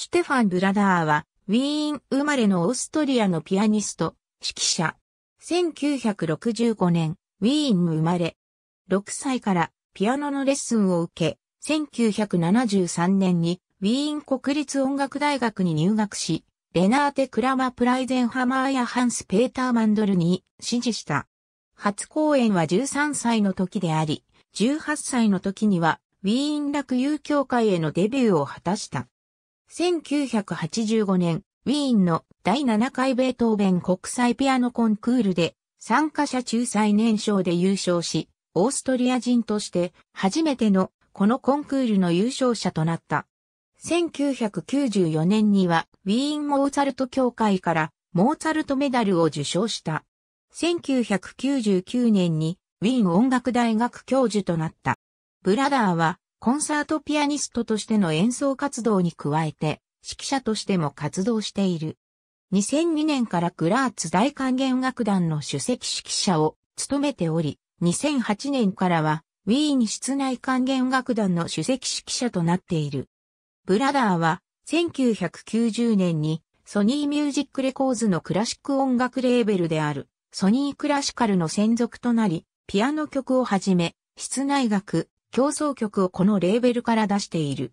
シュテファン・ブラダーは、ウィーン生まれのオーストリアのピアニスト、指揮者。1965年、ウィーン生まれ。6歳からピアノのレッスンを受け、1973年にウィーン国立音楽大学に入学し、レナーテ・クラマ・プライゼンハマーやハンス・ペーター・マンドルに指示した。初公演は13歳の時であり、18歳の時にはウィーン楽友協会へのデビューを果たした。1985年、ウィーンの第7回ベートーベン国際ピアノコンクールで参加者中最年少で優勝し、オーストリア人として初めてのこのコンクールの優勝者となった。1994年にはウィーン・モーツァルト協会からモーツァルトメダルを受賞した。1999年にウィーン音楽大学教授となった。ブラダーはコンサートピアニストとしての演奏活動に加えて、指揮者としても活動している。2002年からグラーツ大管弦楽団の首席指揮者を務めており、2008年からはウィーン室内管弦楽団の首席指揮者となっている。ブラダーは1990年にソニーミュージックレコーズのクラシック音楽レーベルであるソニークラシカルの専属となり、ピアノ曲をはじめ、室内楽、競争曲をこのレーベルから出している。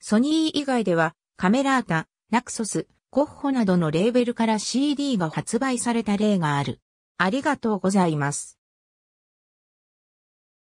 ソニー以外では、カメラータ、ナクソス、コッホなどのレーベルから CD が発売された例がある。ありがとうございます。